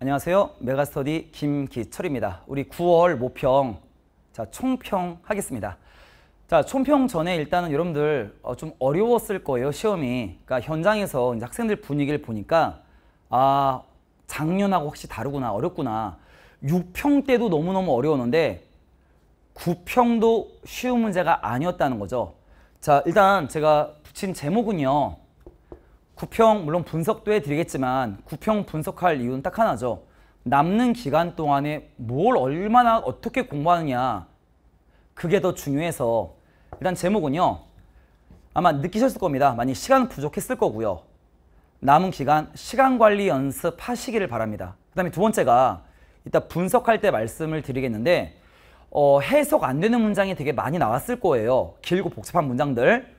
안녕하세요. 메가스터디 김기철입니다. 우리 9월 모평, 자, 총평 하겠습니다. 자, 총평 전에 일단은 여러분들 어, 좀 어려웠을 거예요, 시험이. 그러니까 현장에서 이제 학생들 분위기를 보니까 아, 작년하고 확실히 다르구나, 어렵구나. 6평 때도 너무너무 어려웠는데 9평도 쉬운 문제가 아니었다는 거죠. 자, 일단 제가 붙인 제목은요. 구평 물론 분석도 해드리겠지만 구평 분석할 이유는 딱 하나죠. 남는 기간 동안에 뭘 얼마나 어떻게 공부하느냐 그게 더 중요해서 일단 제목은요. 아마 느끼셨을 겁니다. 많이 시간 부족했을 거고요. 남은 기간 시간 관리 연습하시기를 바랍니다. 그 다음에 두 번째가 일단 분석할 때 말씀을 드리겠는데 어, 해석 안 되는 문장이 되게 많이 나왔을 거예요. 길고 복잡한 문장들.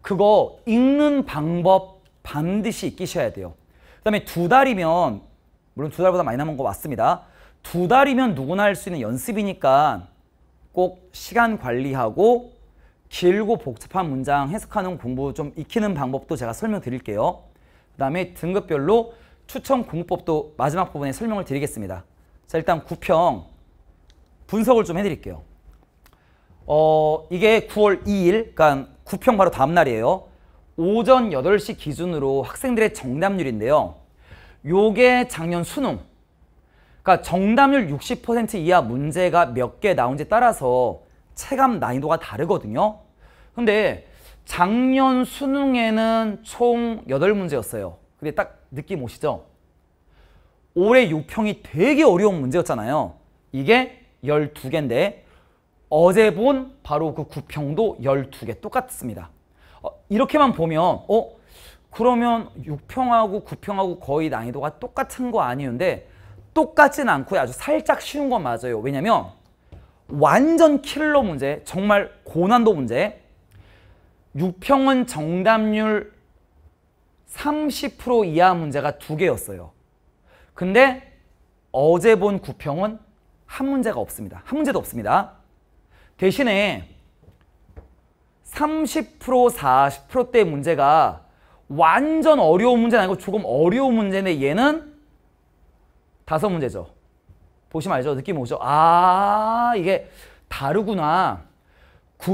그거 읽는 방법 반드시 끼셔야 돼요. 그 다음에 두 달이면 물론 두 달보다 많이 남은 거 맞습니다. 두 달이면 누구나 할 수 있는 연습이니까 꼭 시간 관리하고 길고 복잡한 문장 해석하는 공부 좀 익히는 방법도 제가 설명드릴게요. 그 다음에 등급별로 추천 공부법도 마지막 부분에 설명을 드리겠습니다. 자 일단 9평 분석을 좀 해드릴게요. 어 이게 9월 2일 그러니까 9평 바로 다음 날이에요. 오전 8시 기준으로 학생들의 정답률인데요. 요게 작년 수능. 그러니까 정답률 60% 이하 문제가 몇 개 나온지 따라서 체감 난이도가 다르거든요. 근데 작년 수능에는 총 8문제였어요. 근데 딱 느낌 오시죠? 올해 6평이 되게 어려운 문제였잖아요. 이게 12개인데 어제 본 바로 그 9평도 12개 똑같습니다. 이렇게만 보면 어 그러면 6평하고 9평하고 거의 난이도가 똑같은 거 아니는데 었 똑같진 않고 아주 살짝 쉬운 건 맞아요. 왜냐면 완전 킬러 문제, 정말 고난도 문제 6평은 정답률 30% 이하 문제가 두 개였어요. 근데 어제 본 9평은 한 문제가 없습니다. 한 문제도 없습니다. 대신에 30% 40%대 문제가 완전 어려운 문제는 아니고 조금 어려운 문제인데 얘는 다섯 문제죠. 보시면 알죠? 느낌 오죠? 아 이게 다르구나.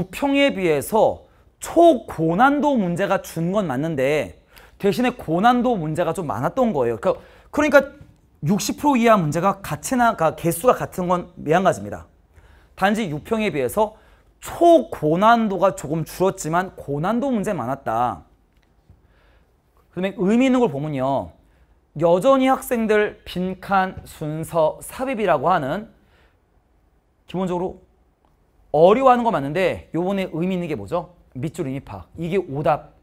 9평에 비해서 초고난도 문제가 준 건 맞는데 대신에 고난도 문제가 좀 많았던 거예요. 그러니까, 60% 그러니까 이하 문제가 같이나 그러니까 개수가 같은 건미안 가지입니다. 단지 6평에 비해서 초고난도가 조금 줄었지만 고난도 문제 많았다. 그다음에 의미 있는 걸 보면요. 여전히 학생들 빈칸 순서 삽입이라고 하는 기본적으로 어려워하는 거 맞는데 요번에 의미 있는 게 뭐죠? 밑줄 임입학. 이게 오답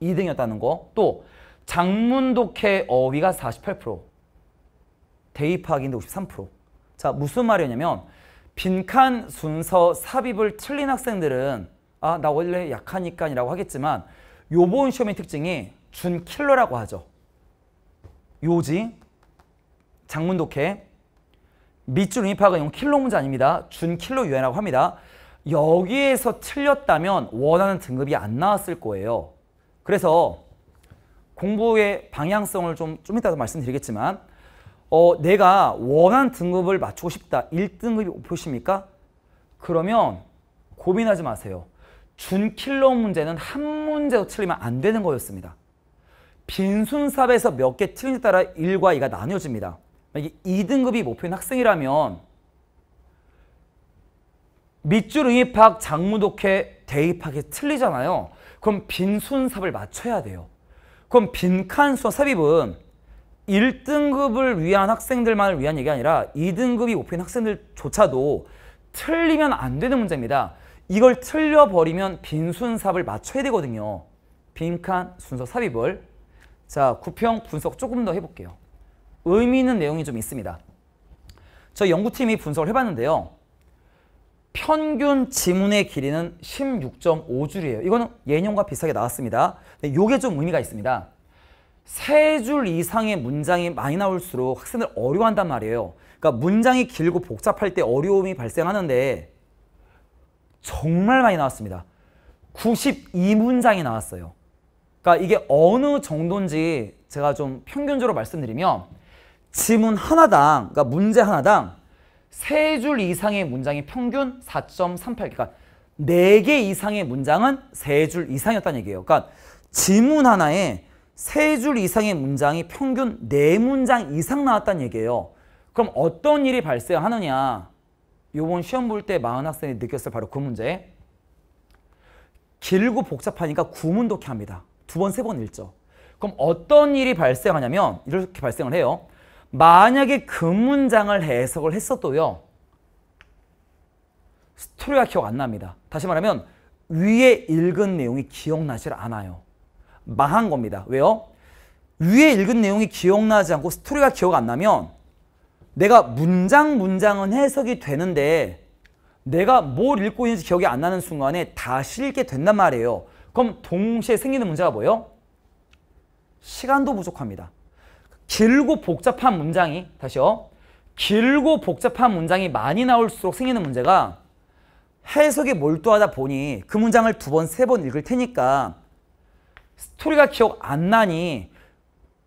2등이었다는 거. 또 장문 독해 어휘가 48%, 대입학인데 53%. 자, 무슨 말이냐면 빈칸 순서 삽입을 틀린 학생들은 아나 원래 약하니까 이라고 하겠지만 요번 시험의 특징이 준킬러라고 하죠. 요지, 장문독해, 밑줄 음입학은 이건 킬러 문제 아닙니다. 준킬러 유형이라고 합니다. 여기에서 틀렸다면 원하는 등급이 안 나왔을 거예요. 그래서 공부의 방향성을 좀, 좀 이따 말씀드리겠지만 어, 내가 원한 등급을 맞추고 싶다. 1등급이 목표십니까? 그러면 고민하지 마세요. 준킬러 문제는 한 문제도 틀리면 안 되는 거였습니다. 빈순삽에서 몇 개 틀린지 따라 1과 2가 나뉘어집니다. 만약에 2등급이 목표인 학생이라면 밑줄 응입학, 장무독해, 대입학이 틀리잖아요. 그럼 빈순삽을 맞춰야 돼요. 그럼 빈칸수와 삽입은 1등급을 위한 학생들만을 위한 얘기 가 아니라 2등급이 오표인 학생들조차도 틀리면 안 되는 문제입니다. 이걸 틀려버리면 빈순 삽을 맞춰야 되거든요. 빈칸 순서 삽입을 자 구평 분석 조금 더 해볼게요. 의미 있는 내용이 좀 있습니다. 저 연구팀이 분석을 해봤는데요. 평균 지문의 길이는 16.5줄이에요. 이거는 예년과 비슷하게 나왔습니다. 네, 요게 좀 의미가 있습니다. 세줄 이상의 문장이 많이 나올수록 학생들 어려워한단 말이에요. 그러니까 문장이 길고 복잡할 때 어려움이 발생하는데 정말 많이 나왔습니다. 92문장이 나왔어요. 그러니까 이게 어느 정도인지 제가 좀 평균적으로 말씀드리면 지문 하나당, 그러니까 문제 하나당 세 줄 이상의 문장이 평균 4.38, 그러니까 4개 이상의 문장은 세 줄 이상이었다는 얘기예요. 그러니까 지문 하나에 세줄 이상의 문장이 평균 네문장 이상 나왔다는 얘기예요. 그럼 어떤 일이 발생하느냐. 요번 시험 볼 때 많은 학생이 느꼈을 바로 그 문제. 길고 복잡하니까 구문독해 합니다. 두 번, 세 번 읽죠. 그럼 어떤 일이 발생하냐면 이렇게 발생을 해요. 만약에 그 문장을 해석을 했어도요. 스토리가 기억 안 납니다. 다시 말하면 위에 읽은 내용이 기억나질 않아요. 망한 겁니다. 왜요? 위에 읽은 내용이 기억나지 않고 스토리가 기억 안 나면 내가 문장 문장은 해석이 되는데 내가 뭘 읽고 있는지 기억이 안 나는 순간에 다시 읽게 된단 말이에요. 그럼 동시에 생기는 문제가 뭐예요? 시간도 부족합니다. 길고 복잡한 문장이 다시요. 길고 복잡한 문장이 많이 나올수록 생기는 문제가 해석에 몰두하다 보니 그 문장을 두 번, 세 번 읽을 테니까 스토리가 기억 안 나니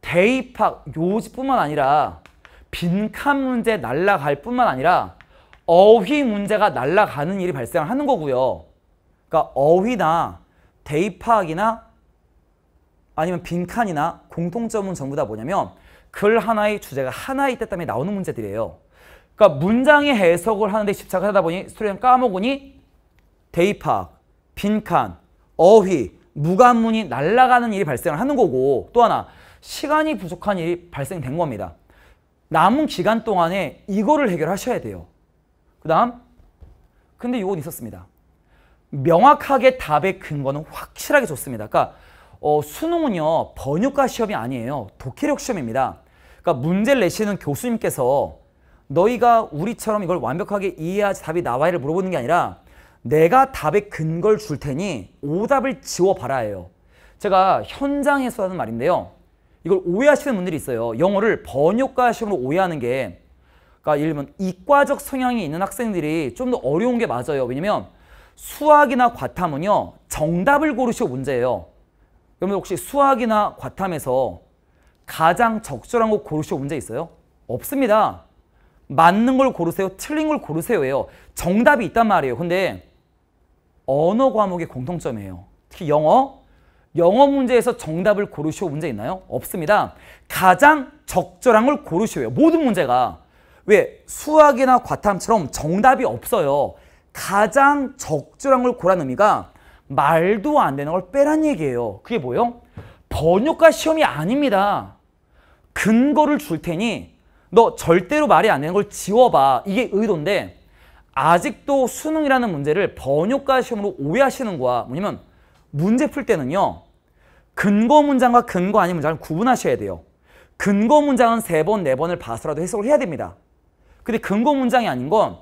대입학 요지뿐만 아니라 빈칸 문제 날라갈 뿐만 아니라 어휘 문제가 날라가는 일이 발생하는 거고요. 그러니까 어휘나 대입학이나 아니면 빈칸이나 공통점은 전부 다 뭐냐면 글 하나의 주제가 하나의 뜻 때문에 나오는 문제들이에요. 그러니까 문장의 해석을 하는데 집착 하다 보니 스토리는 까먹으니 대입학, 빈칸, 어휘, 무관문이 날아가는 일이 발생을 하는 거고 또 하나 시간이 부족한 일이 발생된 겁니다. 남은 기간 동안에 이거를 해결하셔야 돼요. 그 다음 근데 이건 있었습니다. 명확하게 답의 근거는 확실하게 줬습니다. 그러니까 어, 수능은요 번역가 시험이 아니에요. 독해력 시험입니다. 그러니까 문제를 내시는 교수님께서 너희가 우리처럼 이걸 완벽하게 이해하지 답이 나와야를 물어보는 게 아니라 내가 답에 근거를 줄 테니 오답을 지워봐라 해요. 제가 현장에서 하는 말인데요. 이걸 오해하시는 분들이 있어요. 영어를 번역과 시험으로 오해하는 게 그러니까 예를 들면 이과적 성향이 있는 학생들이 좀 더 어려운 게 맞아요. 왜냐면 수학이나 과탐은요. 정답을 고르시오 문제예요. 여러분 혹시 수학이나 과탐에서 가장 적절한 거 고르시오 문제 있어요? 없습니다. 맞는 걸 고르세요. 틀린 걸 고르세요. 예요. 정답이 있단 말이에요. 근데 언어 과목의 공통점이에요. 특히 영어. 영어 문제에서 정답을 고르시오 문제 있나요? 없습니다. 가장 적절한 걸고르시오요 모든 문제가. 왜? 수학이나 과탐처럼 정답이 없어요. 가장 적절한 걸 고란 의미가 말도 안 되는 걸 빼란 얘기예요. 그게 뭐예요? 번역과 시험이 아닙니다. 근거를 줄 테니 너 절대로 말이 안 되는 걸 지워봐. 이게 의도인데 아직도 수능이라는 문제를 번역과 시험으로 오해하시는 거야. 뭐냐면 문제 풀 때는요. 근거 문장과 근거 아닌 문장을 구분하셔야 돼요. 근거 문장은 세 번, 네 번을 봐서라도 해석을 해야 됩니다. 근데 근거 문장이 아닌 건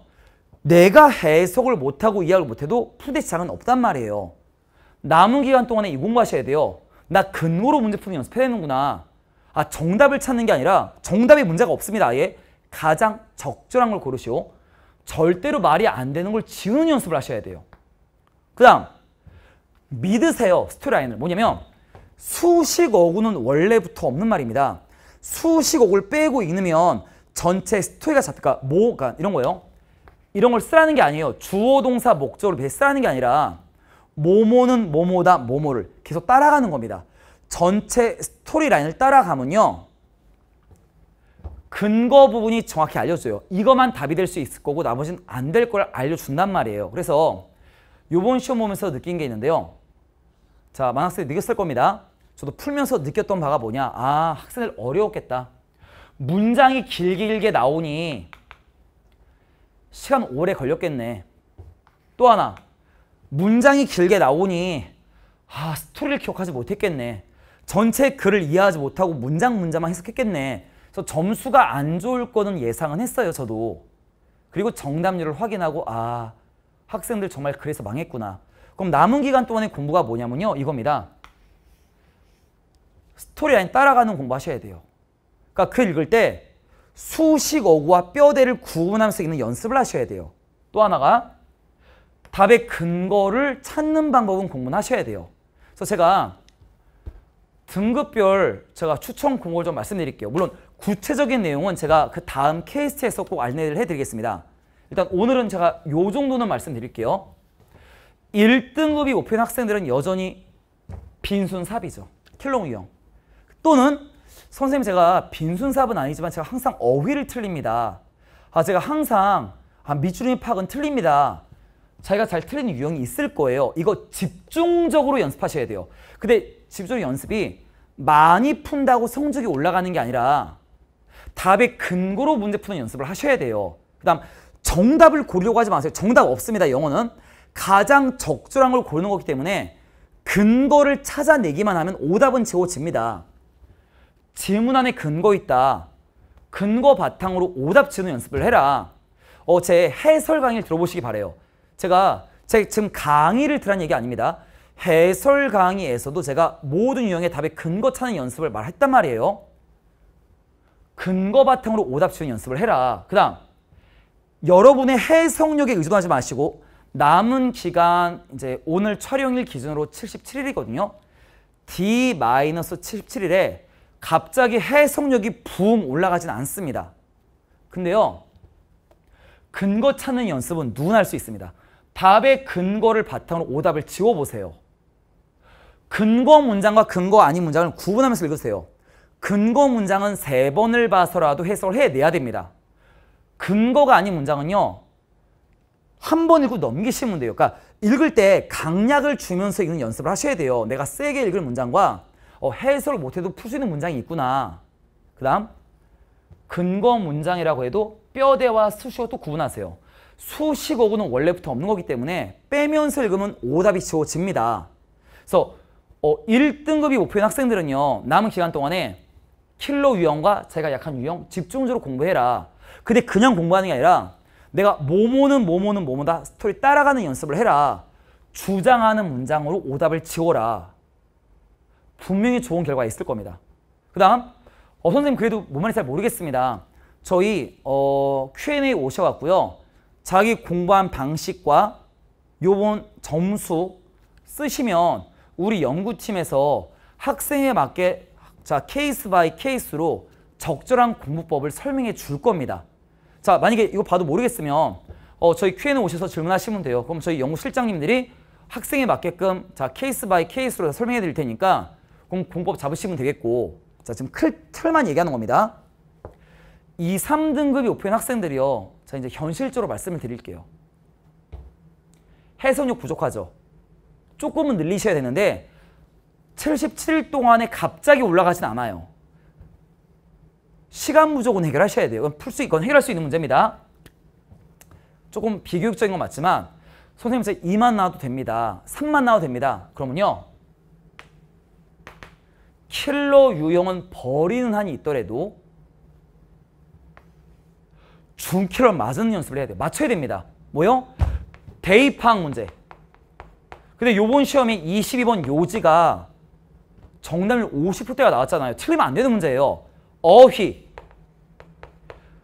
내가 해석을 못하고 이해를 못해도 푸대시장은 없단 말이에요. 남은 기간 동안에 이 공부하셔야 돼요. 나 근거로 문제 푸는 연습해야 되는구나. 아 정답을 찾는 게 아니라 정답의 문제가 없습니다. 아예 가장 적절한 걸 고르시오. 절대로 말이 안 되는 걸 지우는 연습을 하셔야 돼요. 그 다음 믿으세요 스토라인을 리 뭐냐면 수식 어구는 원래부터 없는 말입니다. 수식 어구를 빼고 읽으면 전체 스토리가 잡힐까 뭐가 그러니까 이런 거예요. 이런 걸 쓰라는 게 아니에요. 주어 동사 목적으로 해 쓰라는 게 아니라 모모는 모모다 모모를 계속 따라가는 겁니다. 전체 스토리 라인을 따라가면요. 근거 부분이 정확히 알려줘요. 이것만 답이 될 수 있을 거고 나머지는 안 될 걸 알려준단 말이에요. 그래서 요번 시험 보면서 느낀 게 있는데요. 자, 많학생이 느꼈을 겁니다. 저도 풀면서 느꼈던 바가 뭐냐. 아, 학생들 어려웠겠다. 문장이 길게 나오니 시간 오래 걸렸겠네. 또 하나, 문장이 길게 나오니 아, 스토리를 기억하지 못했겠네. 전체 글을 이해하지 못하고 문장 문자만 해석했겠네. 그래서 점수가 안 좋을 거는 예상은 했어요, 저도. 그리고 정답률을 확인하고 아, 학생들 정말 그래서 망했구나. 그럼 남은 기간 동안의 공부가 뭐냐면요. 이겁니다. 스토리라인 따라가는 공부하셔야 돼요. 그러니까 글 읽을 때 수식 어구와 뼈대를 구분하면서 읽는 연습을 하셔야 돼요. 또 하나가 답의 근거를 찾는 방법은 공부 하셔야 돼요. 그래서 제가 등급별 제가 추천 공부를 좀 말씀드릴게요. 물론 구체적인 내용은 제가 그 다음 케이스에서 꼭 안내를 해드리겠습니다. 일단 오늘은 제가 요 정도는 말씀드릴게요. 1등급이 목표인 학생들은 여전히 빈순삽이죠. 킬롱 유형. 또는 선생님 제가 빈순삽은 아니지만 제가 항상 어휘를 틀립니다. 아 제가 항상 아, 밑줄임 파악은 틀립니다. 자기가 잘틀리 유형이 있을 거예요. 이거 집중적으로 연습하셔야 돼요. 근데 집중 연습이 많이 푼다고 성적이 올라가는 게 아니라 답의 근거로 문제 푸는 연습을 하셔야 돼요. 그 다음 정답을 고르려고 하지 마세요. 정답 없습니다. 영어는. 가장 적절한 걸 고르는 거기 때문에 근거를 찾아내기만 하면 오답은 지워집니다. 질문 안에 근거 있다. 근거 바탕으로 오답 지우는 연습을 해라. 어, 제 해설 강의를 들어보시기 바래요. 제가 제 지금 강의를 들은 얘기 아닙니다. 해설 강의에서도 제가 모든 유형의 답에 근거 찾는 연습을 말했단 말이에요. 근거 바탕으로 오답 지원 연습을 해라. 그 다음 여러분의 해석력에 의존하지 마시고 남은 기간 이제 오늘 촬영일 기준으로 77일이거든요. D-77일에 갑자기 해석력이 붐 올라가진 않습니다. 근데요. 근거 찾는 연습은 누구나 할 수 있습니다. 답의 근거를 바탕으로 오답을 지워보세요. 근거 문장과 근거 아닌 문장을 구분하면서 읽으세요. 근거 문장은 세 번을 봐서라도 해석을 해내야 됩니다. 근거가 아닌 문장은요. 한 번 읽고 넘기시면 돼요. 그러니까 읽을 때 강약을 주면서 읽는 연습을 하셔야 돼요. 내가 세게 읽을 문장과 어, 해설을 못해도 풀수 있는 문장이 있구나. 그 다음 근거 문장이라고 해도 뼈대와 수식어 또 구분하세요. 수식어구는 원래부터 없는 거기 때문에 빼면서 읽으면 오답이 지워집니다. 그래서 어, 1등급이 목표인 학생들은요. 남은 기간 동안에 킬러 유형과 제가 약한 유형 집중적으로 공부해라. 근데 그냥 공부하는 게 아니라 내가 뭐뭐는 뭐뭐는 뭐뭐다 스토리 따라가는 연습을 해라. 주장하는 문장으로 오답을 지워라. 분명히 좋은 결과 가 있을 겁니다. 그 다음 어, 선생님 그래도 뭔만인잘 모르겠습니다. 저희 어, Q&A 오셔갖고요. 자기 공부한 방식과 요번 점수 쓰시면 우리 연구팀에서 학생에 맞게 자 케이스 바이 케이스로 적절한 공부법을 설명해 줄 겁니다. 자 만약에 이거 봐도 모르겠으면 어, 저희 Q&A 오셔서 질문하시면 돼요. 그럼 저희 연구 실장님들이 학생에 맞게끔 자 케이스 바이 케이스로 설명해 드릴 테니까 그럼 공법 잡으시면 되겠고 자 지금 클, 틀만 얘기하는 겁니다. 이 3등급이 오픈 학생들이요. 자 이제 현실적으로 말씀을 드릴게요. 해석력 부족하죠. 조금은 늘리셔야 되는데 77일 동안에 갑자기 올라가진 않아요. 시간 무조건 해결하셔야 돼요. 풀수 있건 해결할 수 있는 문제입니다. 조금 비교육적인 건 맞지만 선생님 제 2만 나와도 됩니다. 3만 나와도 됩니다. 그러면요. 킬러 유형은 버리는 한이 있더라도 중킬러 맞은 연습을 해야 돼요. 맞춰야 됩니다. 뭐요? 대입항 문제. 근데 요번 시험에 22번 요지가 정답률 50%대가 나왔잖아요. 틀리면 안 되는 문제예요. 어휘,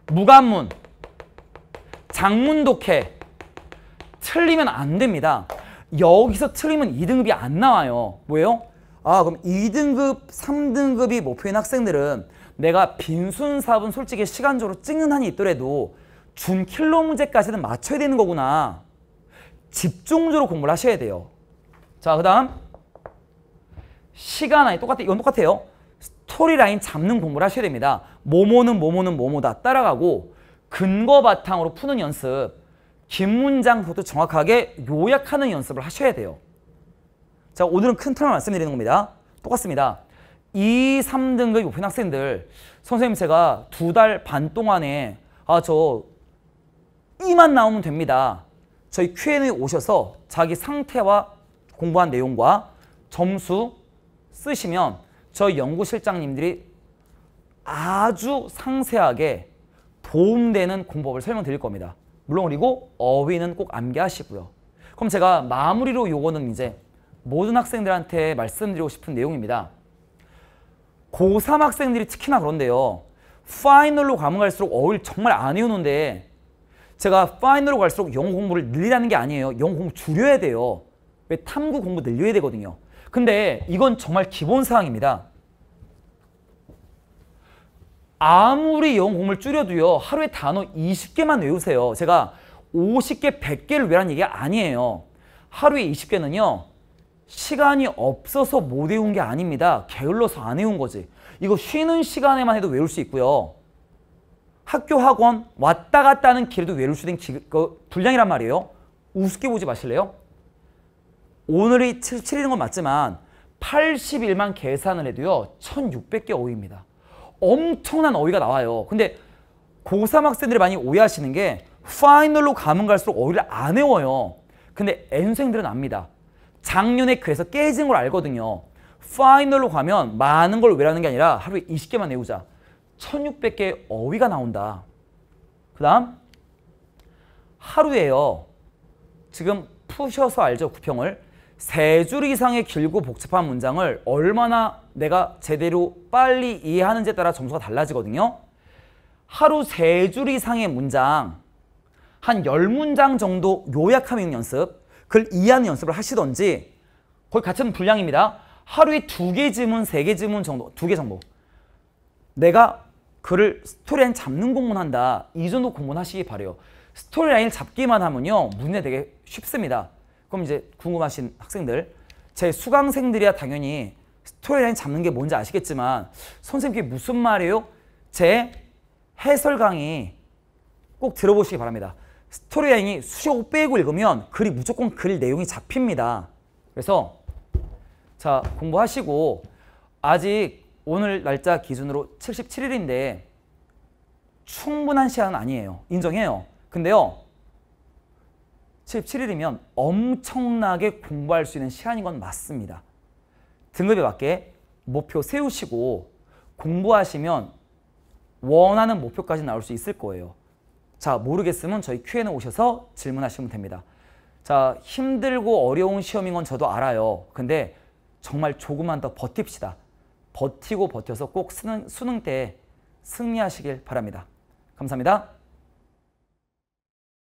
무관문, 장문독해 틀리면 안 됩니다. 여기서 틀리면 2등급이 안 나와요. 뭐예요? 아 그럼 2등급, 3등급이 목표인 뭐 학생들은 내가 빈순 사분 솔직히 시간적으로 찍는 한이 있더라도 준 킬로 문제까지는 맞춰야 되는 거구나. 집중적으로 공부를 하셔야 돼요. 자, 그 다음 시간이 똑같아 이건 똑같아요. 스토리라인 잡는 공부를 하셔야 됩니다. 모모는모모는모모다 따라가고 근거 바탕으로 푸는 연습 긴 문장 부터 정확하게 요약하는 연습을 하셔야 돼요. 자 오늘은 큰틀을 말씀드리는 겁니다. 똑같습니다. 2, 3등급 높은 학생들 선생님 제가 두 달 반 동안에 아 저 이만 나오면 됩니다. 저희 Q&A 오셔서 자기 상태와 공부한 내용과 점수 쓰시면 저 연구실장님들이 아주 상세하게 도움되는 공법을 설명드릴 겁니다. 물론 그리고 어휘는 꼭 암기하시고요. 그럼 제가 마무리로 요거는 이제 모든 학생들한테 말씀드리고 싶은 내용입니다. 고3 학생들이 특히나 그런데요. 파이널로 가면 갈수록 어휘를 정말 안 외우는데 제가 파이널로 갈수록 영어 공부를 늘리라는 게 아니에요. 영어 공부 줄여야 돼요. 왜 탐구 공부 늘려야 되거든요. 근데 이건 정말 기본 사항입니다. 아무리 영어 공부를 줄여도요. 하루에 단어 20개만 외우세요. 제가 50개, 100개를 외란 얘기가 아니에요. 하루에 20개는요. 시간이 없어서 못 외운 게 아닙니다. 게을러서 안 외운 거지. 이거 쉬는 시간에만 해도 외울 수 있고요. 학교 학원 왔다 갔다 하는 길에도 외울 수 있는 기, 그 분량이란 말이에요. 우습게 보지 마실래요? 오늘이 7일인 건 맞지만 80일만 계산을 해도요. 1600개 어휘입니다. 엄청난 어휘가 나와요. 근데 고3 학생들이 많이 오해하시는 게 파이널로 가면 갈수록 어휘를 안 외워요. 근데 N생들은 압니다. 작년에 그래서 깨진 걸 알거든요. 파이널로 가면 많은 걸 외라는 게 아니라 하루에 20개만 외우자. 1 6 0 0개 어휘가 나온다. 그 다음 하루에요. 지금 푸셔서 알죠? 구평을. 세줄 이상의 길고 복잡한 문장을 얼마나 내가 제대로 빨리 이해하는지에 따라 점수가 달라지거든요. 하루 세 줄 이상의 문장, 한 열문장 정도 요약하는 연습, 그걸 이해하는 연습을 하시던지 거의 같은 분량입니다. 하루에 두개 지문, 세개 지문 정도, 두 개 정도. 내가 글을 스토리라인 잡는 공문한다. 이 정도 공문하시기 바래요. 스토리라인 잡기만 하면요. 문제 되게 쉽습니다. 그럼 이제 궁금하신 학생들 제 수강생들이야 당연히 스토리라인 잡는 게 뭔지 아시겠지만 선생님께 무슨 말이에요? 제 해설 강의 꼭 들어보시기 바랍니다. 스토리라인이 수식어 빼고 읽으면 글이 무조건 글 내용이 잡힙니다. 그래서 자 공부하시고 아직 오늘 날짜 기준으로 77일인데 충분한 시간은 아니에요. 인정해요. 근데요. 77일이면 엄청나게 공부할 수 있는 시간인 건 맞습니다. 등급에 맞게 목표 세우시고 공부하시면 원하는 목표까지 나올 수 있을 거예요. 자, 모르겠으면 저희 Q&A 오셔서 질문하시면 됩니다. 자, 힘들고 어려운 시험인 건 저도 알아요. 근데 정말 조금만 더 버팁시다. 버티고 버텨서 꼭 수능, 수능 때 승리하시길 바랍니다. 감사합니다.